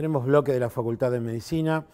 Tenemos bloque de la Facultad de Medicina.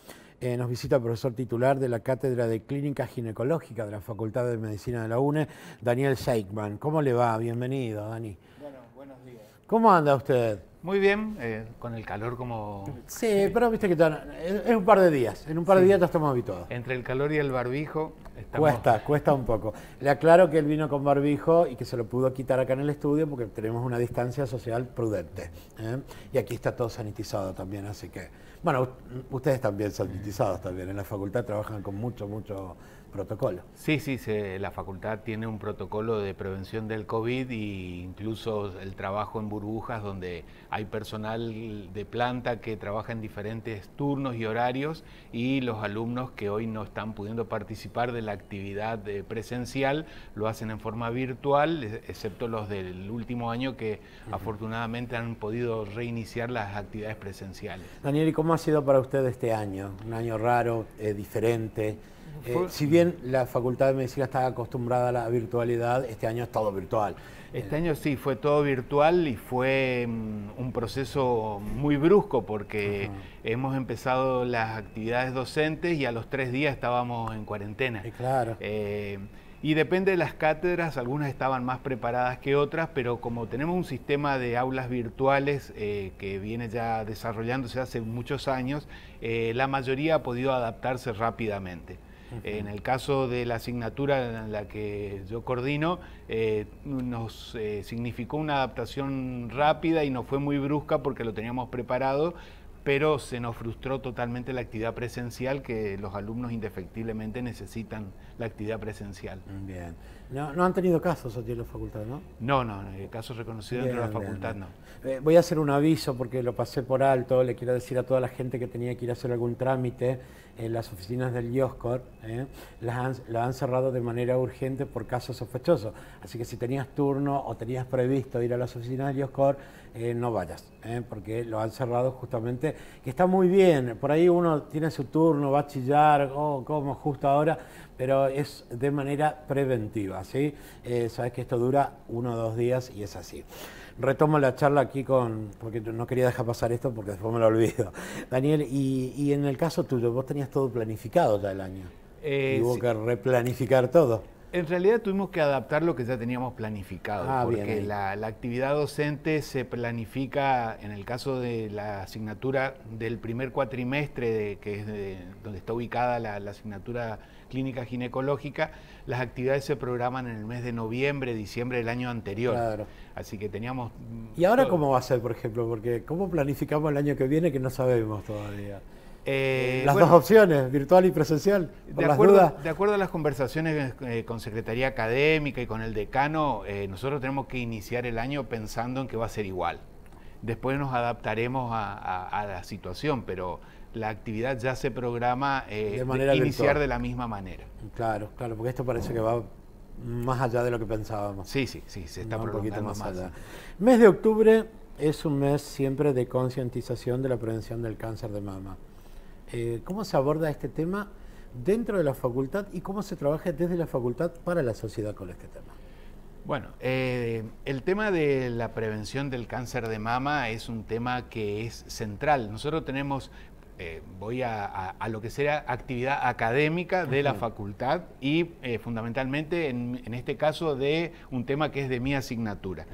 Eh, nos visita el profesor titular de la Cátedra de Clínica Ginecológica de la Facultad de Medicina de la UNE, Daniel Sheikman. ¿Cómo le va? Bienvenido, Dani. Bueno, buenos días. ¿Cómo anda usted? Muy bien, eh, con el calor como... Sí, pero viste que es, un par de días, en un par de días ya estamos habituados. Entre el calor y el barbijo... Cuesta, cuesta un poco. Le aclaro que él vino con barbijo y que se lo pudo quitar acá en el estudio porque tenemos una distancia social prudente. ¿eh? Y aquí está todo sanitizado también, así que... Bueno, ustedes también sanitizados también, en la facultad trabajan con mucho, mucho protocolo. Sí, sí, la facultad tiene un protocolo de prevención del COVID e incluso el trabajo en burbujas donde hay personal de planta que trabaja en diferentes turnos y horarios y los alumnos que hoy no están pudiendo participar de la actividad eh, presencial lo hacen en forma virtual, excepto los del último año que afortunadamente han podido reiniciar las actividades presenciales. Daniel, ¿y cómo ha sido para usted este año? Un año raro, eh, diferente eh, si bien la Facultad de Medicina está acostumbrada a la virtualidad, este año ha estado virtual. Este año sí, fue todo virtual y fue mm, un proceso muy brusco porque hemos empezado las actividades docentes y a los tres días estábamos en cuarentena. Eh, eh, y depende de las cátedras, algunas estaban más preparadas que otras, pero como tenemos un sistema de aulas virtuales que viene ya desarrollándose hace muchos años, la mayoría ha podido adaptarse rápidamente. En el caso de la asignatura en la que yo coordino, eh, nos eh, significó una adaptación rápida y no fue muy brusca porque lo teníamos preparado, pero se nos frustró totalmente la actividad presencial que los alumnos indefectiblemente necesitan la actividad presencial. Bien. No, no han tenido casos o en la facultad, ¿no? No, no, no casos reconocidos dentro de la facultad no. Eh, voy a hacer un aviso porque lo pasé por alto, le quiero decir a toda la gente que tenía que ir a hacer algún trámite en las oficinas del IOSCOR, ¿eh? las, han, cerrado de manera urgente por casos sospechosos. Así que si tenías turno o tenías previsto ir a las oficinas del IOSCOR, eh, no vayas, porque lo han cerrado justamente, que está muy bien, por ahí uno tiene su turno, va a chillar, oh, como justo ahora, pero es de manera preventiva, ¿sí? Eh, sabes que esto dura uno o dos días y es así. Retomo la charla aquí con, porque no quería dejar pasar esto porque después me lo olvido. Daniel, y, y en el caso tuyo, vos tenías todo planificado ya el año. Eh, y hubo que replanificar todo. En realidad tuvimos que adaptar lo que ya teníamos planificado, ah, porque la, actividad docente se planifica, en el caso de la asignatura del primer cuatrimestre, de, que es donde está ubicada la, la asignatura clínica ginecológica, las actividades se programan en el mes de noviembre, diciembre del año anterior. Claro. Así que teníamos... ¿Y ahora cómo va a ser, por ejemplo? Porque ¿cómo planificamos el año que viene que no sabemos todavía? Eh, eh, las dos opciones, virtual y presencial. De acuerdo, de acuerdo, a las conversaciones eh, con Secretaría Académica y con el decano, nosotros tenemos que iniciar el año pensando en que va a ser igual. Después nos adaptaremos a la situación, pero la actividad ya se programa eh, iniciar de la misma manera. Claro, claro, porque esto parece que va más allá de lo que pensábamos. Sí, sí, sí, se está un poquito más, Allá. Mes de octubre es un mes siempre de concientización de la prevención del cáncer de mama. Eh, ¿Cómo se aborda este tema dentro de la facultad y cómo se trabaja desde la facultad para la sociedad con este tema? Bueno, eh, el tema de la prevención del cáncer de mama es un tema que es central. Nosotros tenemos eh, voy a, lo que será actividad académica de la facultad y eh, fundamentalmente en, este caso de un tema que es de mi asignatura.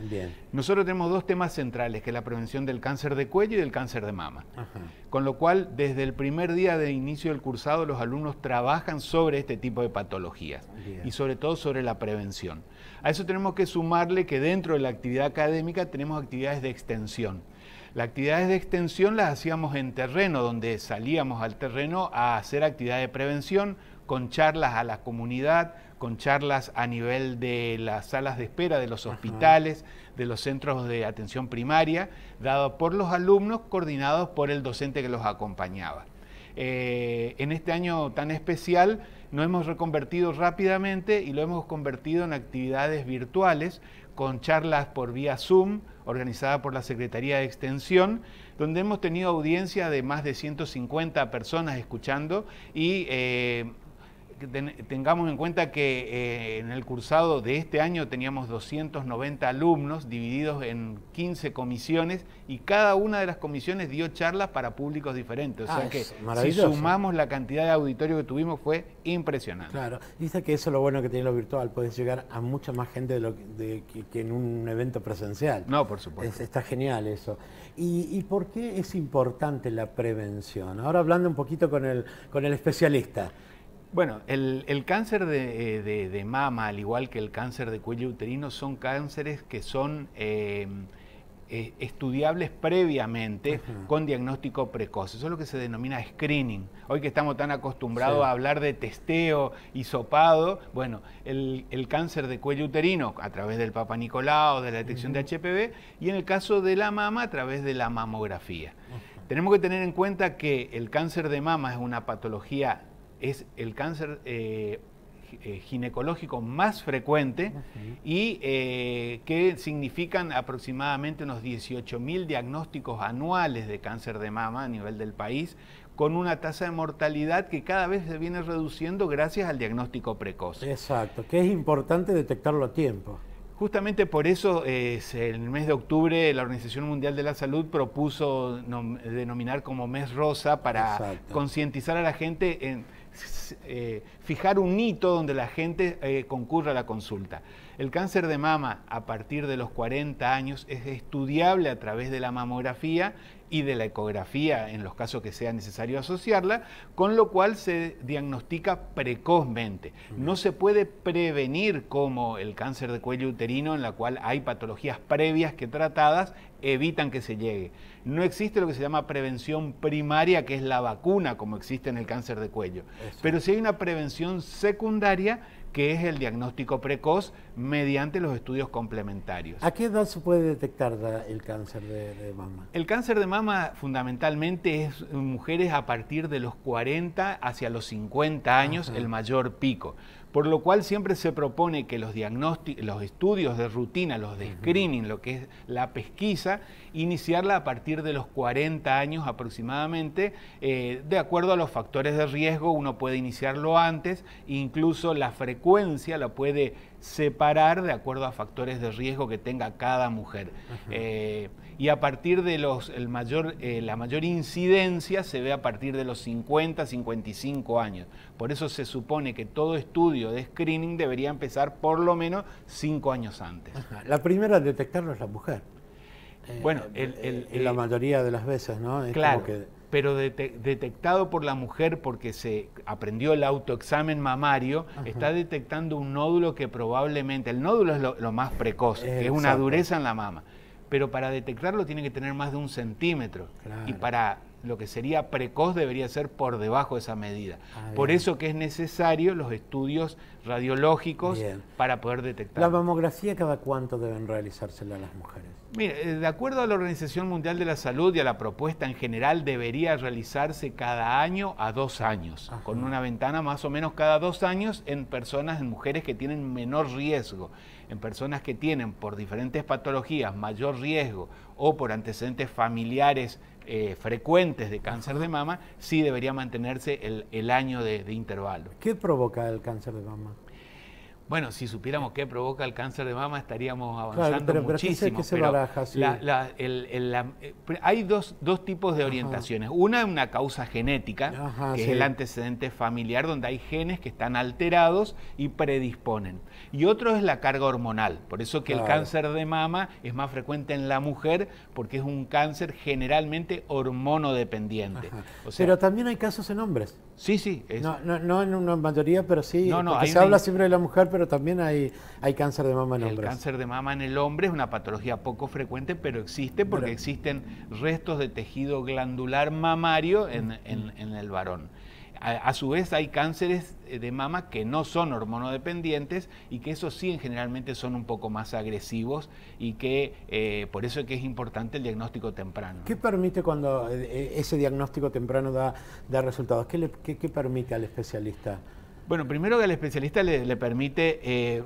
Nosotros tenemos dos temas centrales, que es la prevención del cáncer de cuello y del cáncer de mama. Con lo cual, desde el primer día de inicio del cursado, los alumnos trabajan sobre este tipo de patologías y sobre todo sobre la prevención. A eso tenemos que sumarle que dentro de la actividad académica tenemos actividades de extensión. Las actividades de extensión las hacíamos en terreno, donde salíamos al terreno a hacer actividades de prevención con charlas a la comunidad, con charlas a nivel de las salas de espera de los hospitales, de los centros de atención primaria, dado por los alumnos, coordinados por el docente que los acompañaba. Eh, en este año tan especial, nos hemos reconvertido rápidamente y lo hemos convertido en actividades virtuales con charlas por vía Zoom organizada por la Secretaría de Extensión, donde hemos tenido audiencia de más de 150 personas escuchando y eh, tengamos en cuenta que eh, en el cursado de este año teníamos 290 alumnos divididos en 15 comisiones y cada una de las comisiones dio charlas para públicos diferentes. O ah, sea que si sumamos la cantidad de auditorio que tuvimos fue impresionante. Claro, dice que eso es lo bueno que tiene lo virtual, puedes llegar a mucha más gente de lo que, en un evento presencial. No, por supuesto. está genial eso. ¿Y, por qué es importante la prevención? Ahora hablando un poquito con el, con el especialista. Bueno, el, cáncer eh, de, mama, al igual que el cáncer de cuello uterino, son cánceres que son em, e, estudiables previamente con diagnóstico precoz. Eso es lo que se denomina screening. Hoy que estamos tan acostumbrados a hablar de testeo y sopado, bueno, el, cáncer de cuello uterino a través del Papa Nicolau, de la detección de HPV, y en el caso de la mama a través de la mamografía. Tenemos que tener en cuenta que el cáncer de mama es una patología es el cáncer eh, eh, ginecológico más frecuente y eh, que significan aproximadamente unos 18.000 diagnósticos anuales de cáncer de mama a nivel del país, con una tasa de mortalidad que cada vez se viene reduciendo gracias al diagnóstico precoz. Exacto, que es importante detectarlo a tiempo. Justamente por eso, en el mes de octubre, la Organización Mundial de la Salud propuso denominar como mes rosa para concientizar a la gente en eh, fijar un hito donde la gente eh, concurra a la consulta. El cáncer de mama a partir de los 40 años es estudiable a través de la mamografía y de la ecografía en los casos que sea necesario asociarla, con lo cual se diagnostica precozmente. No se puede prevenir como el cáncer de cuello uterino, en la cual hay patologías previas que tratadas evitan que se llegue. No existe lo que se llama prevención primaria, que es la vacuna, como existe en el cáncer de cuello. Pero si hay una prevención secundaria que es el diagnóstico precoz mediante los estudios complementarios. ¿A qué edad se puede detectar el cáncer de, mama? El cáncer de mama fundamentalmente es en eh, mujeres a partir de los 40 hacia los 50 años, el mayor pico por lo cual siempre se propone que los, los estudios de rutina, los de screening, lo que es la pesquisa, iniciarla a partir de los 40 años aproximadamente, eh, de acuerdo a los factores de riesgo, uno puede iniciarlo antes, incluso la frecuencia la puede separar de acuerdo a factores de riesgo que tenga cada mujer. Eh, y a partir de los, el mayor, eh, la mayor incidencia se ve a partir de los 50, 55 años. Por eso se supone que todo estudio de screening debería empezar por lo menos 5 años antes. La primera a detectarlo es la mujer. bueno, eh, el, la mayoría de las veces, ¿no? claro pero detectado por la mujer porque se aprendió el autoexamen mamario, está detectando un nódulo que probablemente, el nódulo es lo, más precoz, que es una dureza en la mama, pero para detectarlo tiene que tener más de un centímetro y para lo que sería precoz debería ser por debajo de esa medida. Ah, por eso que es necesario los estudios radiológicos para poder detectar. ¿La mamografía cada cuánto deben realizársela las mujeres? Mire, eh, de acuerdo a la Organización Mundial de la Salud y a la propuesta en general, debería realizarse cada año a dos años, con una ventana más o menos cada dos años en personas, en mujeres que tienen menor riesgo, en personas que tienen por diferentes patologías mayor riesgo o por antecedentes familiares eh, frecuentes de cáncer de mama, sí debería mantenerse el, año de, de intervalo. ¿Qué provoca el cáncer de mama? Bueno, si supiéramos qué provoca el cáncer de mama, estaríamos avanzando muchísimo. hay dos, dos, tipos de orientaciones. Una es una causa genética, que es el antecedente familiar, donde hay genes que están alterados y predisponen. Y otro es la carga hormonal. Por eso que el cáncer de mama es más frecuente en la mujer, porque es un cáncer generalmente hormonodependiente. pero también hay casos en hombres. Sí, sí. No, no, no, en una mayoría, pero sí. No, se habla siempre de la mujer, pero pero también hay, cáncer de mama en el hombres. El cáncer de mama en el hombre es una patología poco frecuente, pero existe porque existen restos de tejido glandular mamario en, el varón. A, su vez hay cánceres eh, de mama que no son hormonodependientes y que esos sí generalmente son un poco más agresivos y que eh, por eso es que es importante el diagnóstico temprano. ¿Qué permite cuando eh, ese diagnóstico temprano da, resultados? ¿Qué permite al especialista? Bueno, primero que al especialista le, permite eh,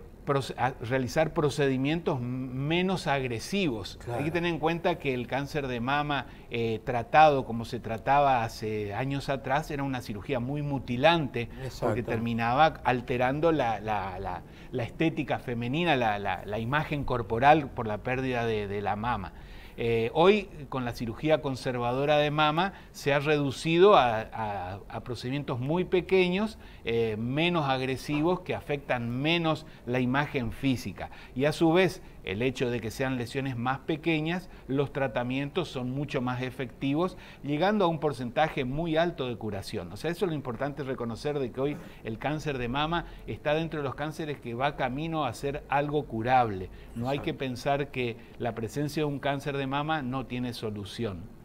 realizar procedimientos menos agresivos. Hay que tener en cuenta que el cáncer de mama eh, tratado como se trataba hace años atrás era una cirugía muy mutilante porque terminaba alterando la, estética femenina, la, imagen corporal por la pérdida de la mama. Eh, hoy, con la cirugía conservadora de mama, se ha reducido a, procedimientos muy pequeños, eh, menos agresivos, que afectan menos la imagen física. Y a su vez, el hecho de que sean lesiones más pequeñas, los tratamientos son mucho más efectivos, llegando a un porcentaje muy alto de curación. O sea, eso es lo importante reconocer de que hoy el cáncer de mama está dentro de los cánceres que va camino a ser algo curable. No hay que pensar que la presencia de un cáncer de mama no tiene solución.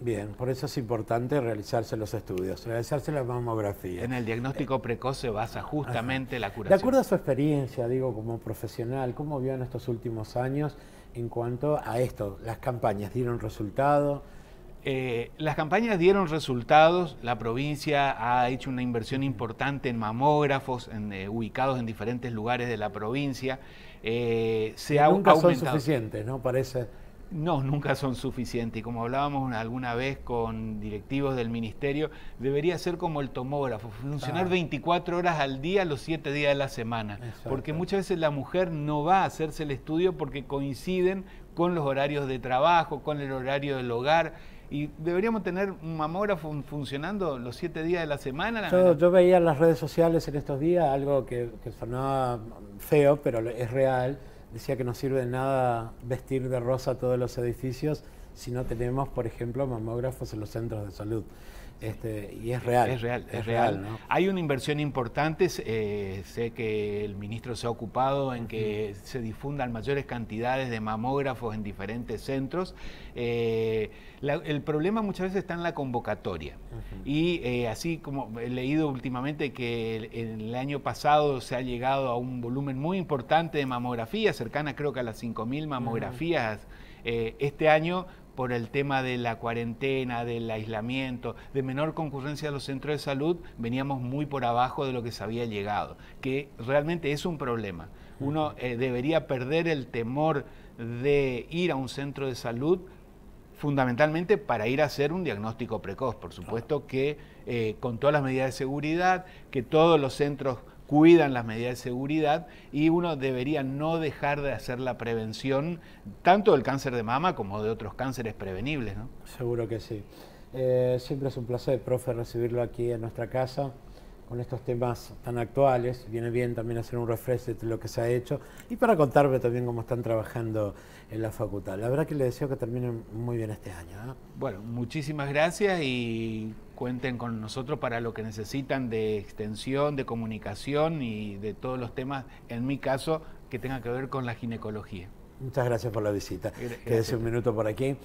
Bien, por eso es importante realizarse los estudios, realizarse la mamografía. En el diagnóstico precoz se basa justamente la curación. De acuerdo a su experiencia, digo, como profesional, ¿cómo vio en estos últimos años en cuanto a esto? ¿Las campañas dieron resultados? Eh, las campañas dieron resultados, la provincia ha hecho una inversión importante en mamógrafos eh, ubicados en diferentes lugares de la provincia. Eh, se ha nunca son suficientes, ¿no? Parece no, nunca son suficientes. Y como hablábamos alguna vez con directivos del ministerio, debería ser como el tomógrafo, funcionar 24 ah. horas al día, los 7 días de la semana. Porque muchas veces la mujer no va a hacerse el estudio porque coinciden con los horarios de trabajo, con el horario del hogar. Y deberíamos tener un mamógrafo funcionando los 7 días de la semana. Yo, veía en las redes sociales en estos días algo que sonaba feo, pero es real decía que no sirve de nada vestir de rosa todos los edificios si no tenemos, por ejemplo, mamógrafos en los centros de salud. Este, y es real. Es real, es, real. Hay una inversión importante, eh, sé que el ministro se ha ocupado en que se difundan mayores cantidades de mamógrafos en diferentes centros. Eh, el problema muchas veces está en la convocatoria. Y eh, así como he leído últimamente que el, año pasado se ha llegado a un volumen muy importante de mamografías, cercana creo que a las 5.000 mamografías. este año por el tema de la cuarentena, del aislamiento, de menor concurrencia a los centros de salud, veníamos muy por abajo de lo que se había llegado, que realmente es un problema. Uno eh, debería perder el temor de ir a un centro de salud fundamentalmente para ir a hacer un diagnóstico precoz, por supuesto que eh, con todas las medidas de seguridad, que todos los centros cuidan las medidas de seguridad y uno debería no dejar de hacer la prevención tanto del cáncer de mama como de otros cánceres prevenibles. Seguro que sí. Eh, siempre es un placer, profe, recibirlo aquí en nuestra casa con estos temas tan actuales. Viene bien también hacer un refresco de lo que se ha hecho y para contarme también cómo están trabajando en la facultad. La verdad que les deseo que terminen muy bien este año. ¿eh? Bueno, muchísimas gracias y cuenten con nosotros para lo que necesitan de extensión, de comunicación y de todos los temas, en mi caso, que tengan que ver con la ginecología. Muchas gracias por la visita. Quédese un minuto por aquí.